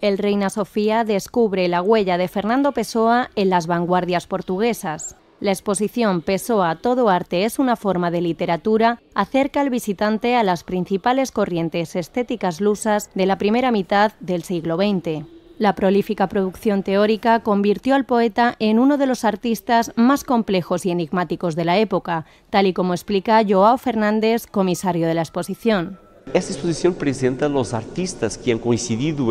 el Reina Sofía descubre la huella de Fernando Pessoa en las vanguardias portuguesas. La exposición Pessoa Todo Arte es una forma de literatura acerca al visitante a las principales corrientes estéticas lusas de la primera mitad del siglo XX. La prolífica producción teórica convirtió al poeta en uno de los artistas más complejos y enigmáticos de la época, tal y como explica Joao Fernández, comisario de la exposición. Esta exposição apresenta os artistas que han coincidido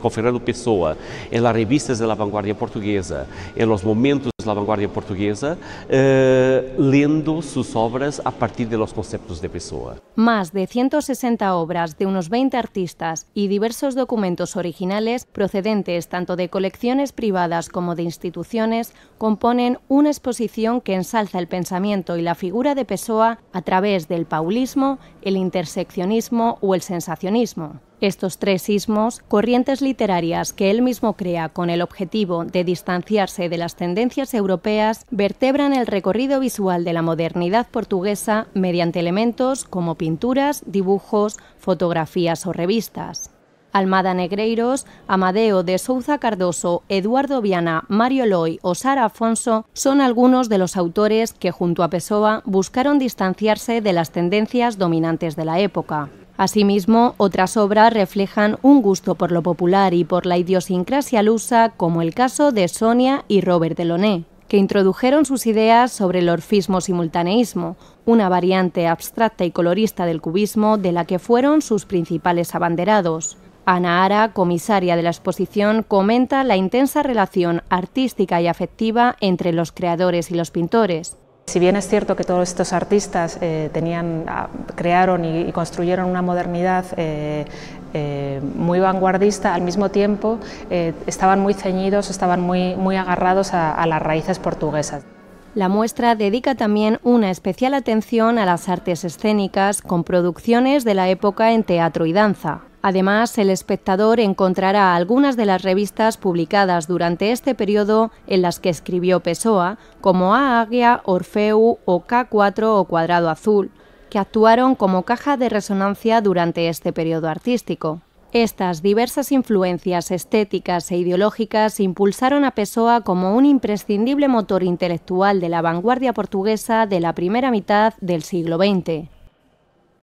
com eh, Fernando eh, Pessoa em las revistas da vanguarda portuguesa, em los momentos la vanguardia portuguesa, eh, leyendo sus obras a partir de los conceptos de Pessoa. Más de 160 obras de unos 20 artistas y diversos documentos originales procedentes tanto de colecciones privadas como de instituciones componen una exposición que ensalza el pensamiento y la figura de Pessoa a través del paulismo, el interseccionismo o el sensacionismo. Estos tres sismos, corrientes literarias que él mismo crea con el objetivo de distanciarse de las tendencias europeas, vertebran el recorrido visual de la modernidad portuguesa mediante elementos como pinturas, dibujos, fotografías o revistas. Almada Negreiros, Amadeo de Souza Cardoso, Eduardo Viana, Mario Loy o Sara Afonso son algunos de los autores que junto a Pessoa buscaron distanciarse de las tendencias dominantes de la época. Asimismo, otras obras reflejan un gusto por lo popular y por la idiosincrasia lusa, como el caso de Sonia y Robert Delaunay que introdujeron sus ideas sobre el orfismo-simultaneísmo, una variante abstracta y colorista del cubismo de la que fueron sus principales abanderados. Ana Ara, comisaria de la exposición, comenta la intensa relación artística y afectiva entre los creadores y los pintores. Si bien es cierto que todos estos artistas eh, ah, crearon y, construyeron una modernidad eh, eh, muy vanguardista, al mismo tiempo estaban muy ceñidos, estaban muy, agarrados a las raíces portuguesas. La muestra dedica también una especial atención a las artes escénicas con producciones de la época en teatro y danza. Además, el espectador encontrará algunas de las revistas publicadas durante este periodo en las que escribió Pessoa, como A Águia, Orfeu o K4 o Cuadrado Azul, que actuaron como caja de resonancia durante este periodo artístico. Estas diversas influencias estéticas e ideológicas impulsaron a Pessoa como un imprescindible motor intelectual de la vanguardia portuguesa de la primera mitad del siglo XX.